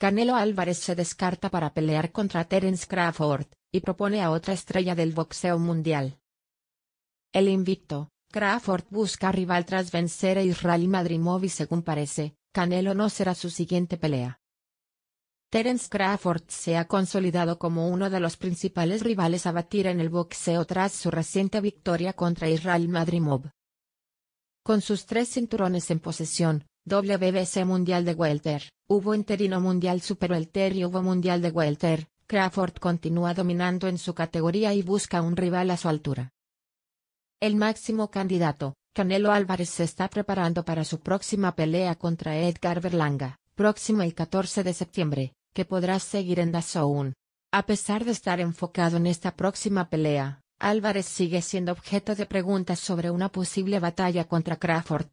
Canelo Álvarez se descarta para pelear contra Terence Crawford, y propone a otra estrella del boxeo mundial. El invicto, Crawford busca rival tras vencer a Israel Madrimov y según parece, Canelo no será su siguiente pelea. Terence Crawford se ha consolidado como uno de los principales rivales a batir en el boxeo tras su reciente victoria contra Israel Madrimov. Con sus tres cinturones en posesión, WBC Mundial de Welter, hubo interino mundial super welter y hubo mundial de welter, Crawford continúa dominando en su categoría y busca un rival a su altura. El máximo candidato, Canelo Álvarez se está preparando para su próxima pelea contra Edgar Berlanga, próximo el 14 de septiembre, que podrá seguir en DAZN. A pesar de estar enfocado en esta próxima pelea, Álvarez sigue siendo objeto de preguntas sobre una posible batalla contra Crawford,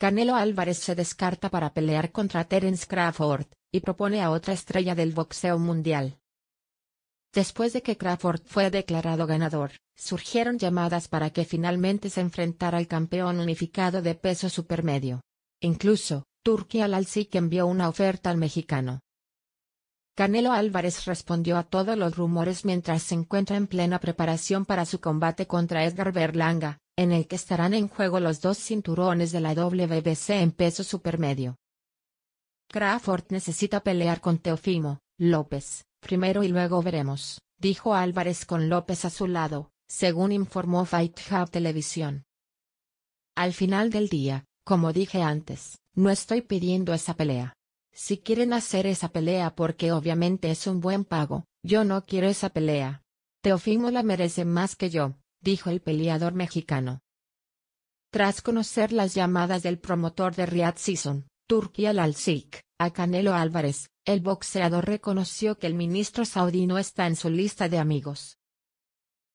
Canelo Álvarez se descarta para pelear contra Terence Crawford, y propone a otra estrella del boxeo mundial. Después de que Crawford fue declarado ganador, surgieron llamadas para que finalmente se enfrentara al campeón unificado de peso supermedio. Incluso, Turquía al envió una oferta al mexicano. Canelo Álvarez respondió a todos los rumores mientras se encuentra en plena preparación para su combate contra Edgar Berlanga, en el que estarán en juego los dos cinturones de la WBC en peso supermedio. Crawford necesita pelear con Teofimo, López, primero y luego veremos, dijo Álvarez con López a su lado, según informó Fight Hub Televisión. Al final del día, como dije antes, no estoy pidiendo esa pelea. Si quieren hacer esa pelea porque obviamente es un buen pago, yo no quiero esa pelea. Teofimo la merece más que yo, dijo el peleador mexicano. Tras conocer las llamadas del promotor de Riyadh Season, Turquía Al-Sik, a Canelo Álvarez, el boxeador reconoció que el ministro saudí no está en su lista de amigos.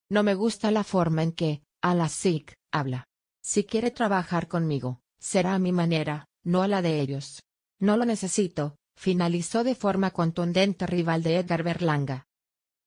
No me gusta la forma en que, Al-Sik, habla. Si quiere trabajar conmigo, será a mi manera, no a la de ellos. No lo necesito, finalizó de forma contundente rival de Edgar Berlanga.